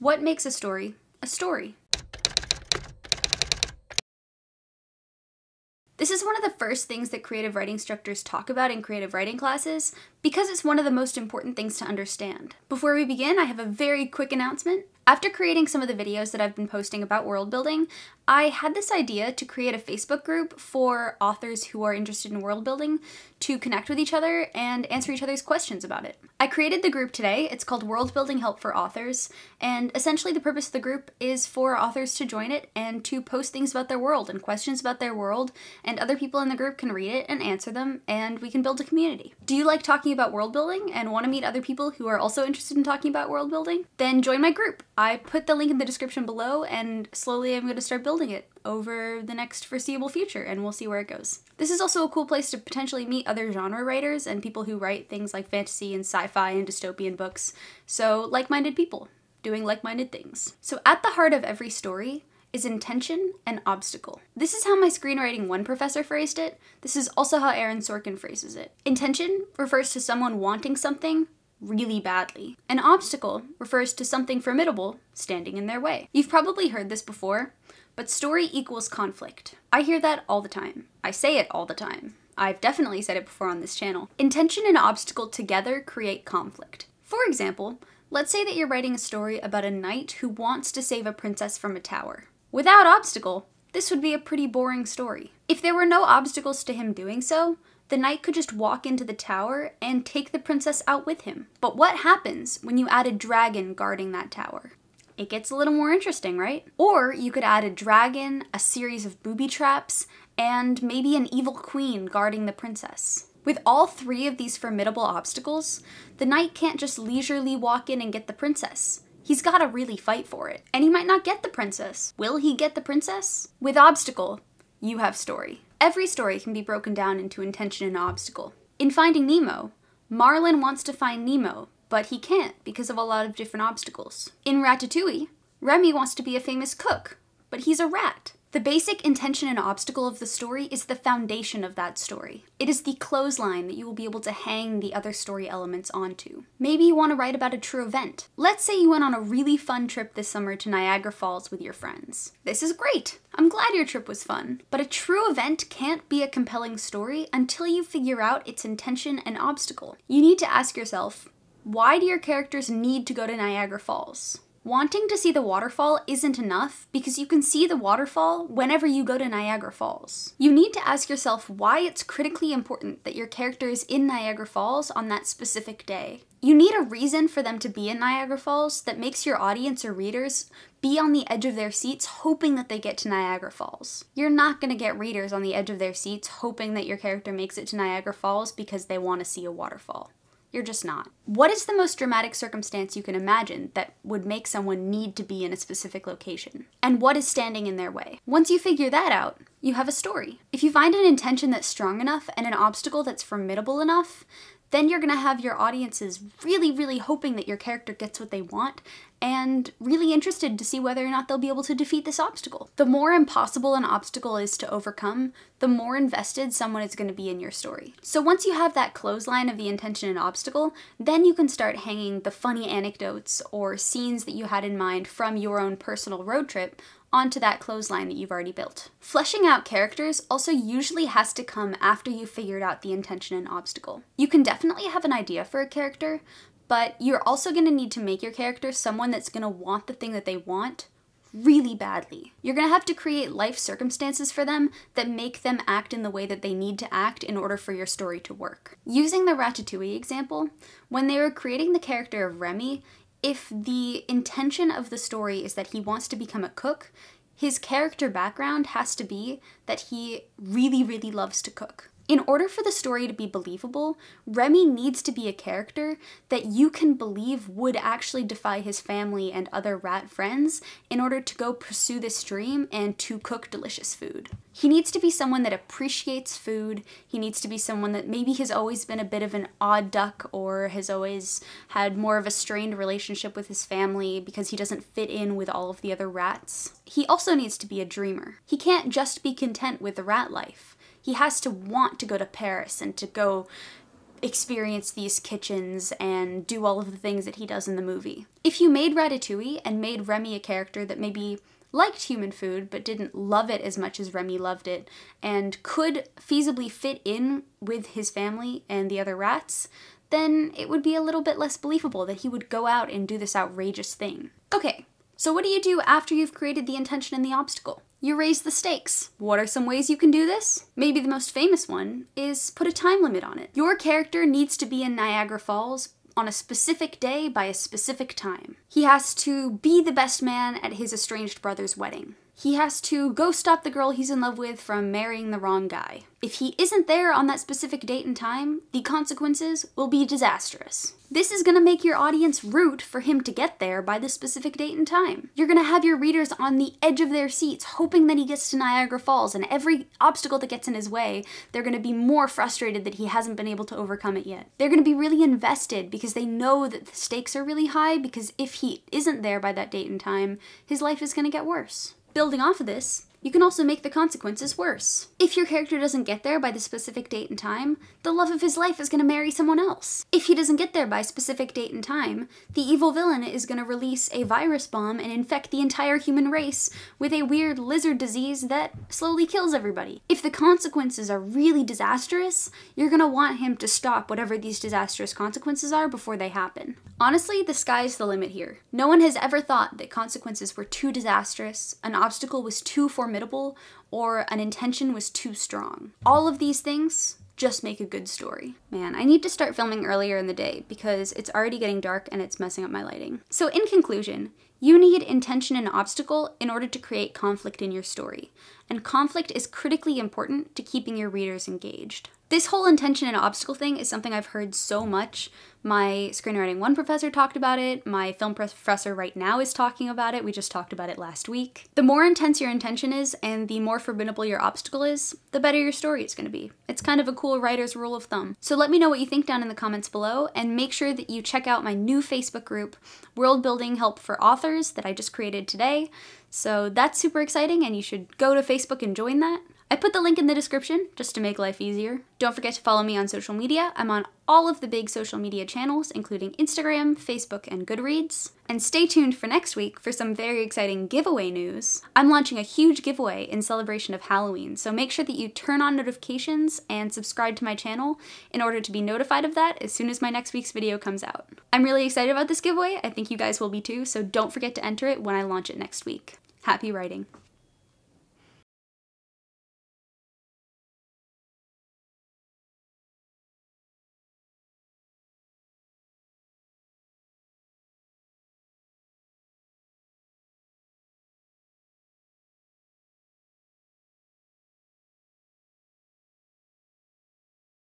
What makes a story a story? This is one of the first things that creative writing instructors talk about in creative writing classes because it's one of the most important things to understand. Before we begin, I have a very quick announcement. After creating some of the videos that I've been posting about world building, I had this idea to create a Facebook group for authors who are interested in world building to connect with each other and answer each other's questions about it. I created the group today. It's called World Building Help for Authors, and essentially the purpose of the group is for authors to join it and to post things about their world and questions about their world, and other people in the group can read it and answer them, and we can build a community. Do you like talking about world building and want to meet other people who are also interested in talking about world building? Then join my group. I put the link in the description below, and slowly I'm going to start building building it over the next foreseeable future and we'll see where it goes. This is also a cool place to potentially meet other genre writers and people who write things like fantasy and sci-fi and dystopian books, so like-minded people doing like-minded things. So at the heart of every story is intention and obstacle. This is how my screenwriting one professor phrased it. This is also how Aaron Sorkin phrases it. Intention refers to someone wanting something really badly. An obstacle refers to something formidable standing in their way. You've probably heard this before, but story equals conflict. I hear that all the time. I say it all the time. I've definitely said it before on this channel. Intention and obstacle together create conflict. For example, let's say that you're writing a story about a knight who wants to save a princess from a tower. Without obstacle, this would be a pretty boring story. If there were no obstacles to him doing so, the knight could just walk into the tower and take the princess out with him. But what happens when you add a dragon guarding that tower? It gets a little more interesting, right? Or you could add a dragon, a series of booby traps, and maybe an evil queen guarding the princess. With all three of these formidable obstacles, the knight can't just leisurely walk in and get the princess. He's gotta really fight for it. And he might not get the princess. Will he get the princess? With obstacle, you have story. Every story can be broken down into intention and obstacle. In Finding Nemo, Marlin wants to find Nemo, but he can't because of a lot of different obstacles. In Ratatouille, Remy wants to be a famous cook, but he's a rat. The basic intention and obstacle of the story is the foundation of that story. It is the clothesline that you will be able to hang the other story elements onto. Maybe you want to write about a true event. Let's say you went on a really fun trip this summer to Niagara Falls with your friends. This is great! I'm glad your trip was fun. But a true event can't be a compelling story until you figure out its intention and obstacle. You need to ask yourself, why do your characters need to go to Niagara Falls? wanting to see the waterfall isn't enough because you can see the waterfall whenever you go to Niagara Falls. You need to ask yourself why it's critically important that your character is in Niagara Falls on that specific day. You need a reason for them to be in Niagara Falls that makes your audience or readers be on the edge of their seats hoping that they get to Niagara Falls. You're not going to get readers on the edge of their seats hoping that your character makes it to Niagara Falls because they want to see a waterfall. You're just not. What is the most dramatic circumstance you can imagine that would make someone need to be in a specific location? And what is standing in their way? Once you figure that out, you have a story. If you find an intention that's strong enough and an obstacle that's formidable enough, then you're going to have your audiences really, really hoping that your character gets what they want and really interested to see whether or not they'll be able to defeat this obstacle. The more impossible an obstacle is to overcome, the more invested someone is going to be in your story. So once you have that clothesline of the intention and obstacle, then you can start hanging the funny anecdotes or scenes that you had in mind from your own personal road trip onto that clothesline that you've already built. Fleshing out characters also usually has to come after you've figured out the intention and obstacle. You can definitely have an idea for a character, but you're also gonna need to make your character someone that's gonna want the thing that they want really badly. You're gonna have to create life circumstances for them that make them act in the way that they need to act in order for your story to work. Using the Ratatouille example, when they were creating the character of Remy, if the intention of the story is that he wants to become a cook, his character background has to be that he really, really loves to cook. In order for the story to be believable, Remy needs to be a character that you can believe would actually defy his family and other rat friends in order to go pursue this dream and to cook delicious food. He needs to be someone that appreciates food. He needs to be someone that maybe has always been a bit of an odd duck or has always had more of a strained relationship with his family because he doesn't fit in with all of the other rats. He also needs to be a dreamer. He can't just be content with the rat life he has to want to go to Paris and to go experience these kitchens and do all of the things that he does in the movie. If you made Ratatouille and made Remy a character that maybe liked human food but didn't love it as much as Remy loved it and could feasibly fit in with his family and the other rats, then it would be a little bit less believable that he would go out and do this outrageous thing. Okay, so what do you do after you've created the intention and the obstacle? you raise the stakes. What are some ways you can do this? Maybe the most famous one is put a time limit on it. Your character needs to be in Niagara Falls on a specific day by a specific time. He has to be the best man at his estranged brother's wedding he has to go stop the girl he's in love with from marrying the wrong guy. If he isn't there on that specific date and time, the consequences will be disastrous. This is gonna make your audience root for him to get there by the specific date and time. You're gonna have your readers on the edge of their seats, hoping that he gets to Niagara Falls, and every obstacle that gets in his way, they're gonna be more frustrated that he hasn't been able to overcome it yet. They're gonna be really invested because they know that the stakes are really high, because if he isn't there by that date and time, his life is gonna get worse building off of this, you can also make the consequences worse. If your character doesn't get there by the specific date and time, the love of his life is going to marry someone else. If he doesn't get there by a specific date and time, the evil villain is going to release a virus bomb and infect the entire human race with a weird lizard disease that slowly kills everybody. If the consequences are really disastrous, you're going to want him to stop whatever these disastrous consequences are before they happen. Honestly, the sky's the limit here. No one has ever thought that consequences were too disastrous, an obstacle was too formidable formidable or an intention was too strong. All of these things just make a good story. Man, I need to start filming earlier in the day because it's already getting dark and it's messing up my lighting. So in conclusion, you need intention and obstacle in order to create conflict in your story, and conflict is critically important to keeping your readers engaged. This whole intention and obstacle thing is something I've heard so much. My Screenwriting 1 professor talked about it, my film professor right now is talking about it, we just talked about it last week. The more intense your intention is and the more formidable your obstacle is, the better your story is gonna be. It's kind of a cool writer's rule of thumb. So let me know what you think down in the comments below, and make sure that you check out my new Facebook group, World Building Help for Authors authors that I just created today. So that's super exciting and you should go to Facebook and join that. I put the link in the description just to make life easier. Don't forget to follow me on social media. I'm on all of the big social media channels, including Instagram, Facebook, and Goodreads. And stay tuned for next week for some very exciting giveaway news. I'm launching a huge giveaway in celebration of Halloween, so make sure that you turn on notifications and subscribe to my channel in order to be notified of that as soon as my next week's video comes out. I'm really excited about this giveaway, I think you guys will be too, so don't forget to enter it when I launch it next week. Happy writing.